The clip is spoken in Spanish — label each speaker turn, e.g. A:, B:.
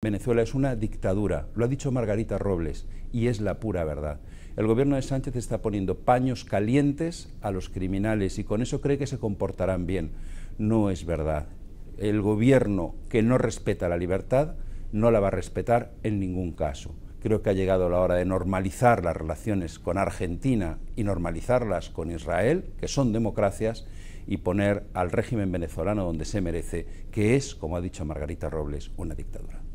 A: Venezuela es una dictadura, lo ha dicho Margarita Robles, y es la pura verdad. El gobierno de Sánchez está poniendo paños calientes a los criminales y con eso cree que se comportarán bien. No es verdad. El gobierno que no respeta la libertad no la va a respetar en ningún caso. Creo que ha llegado la hora de normalizar las relaciones con Argentina y normalizarlas con Israel, que son democracias, y poner al régimen venezolano donde se merece, que es, como ha dicho Margarita Robles, una dictadura.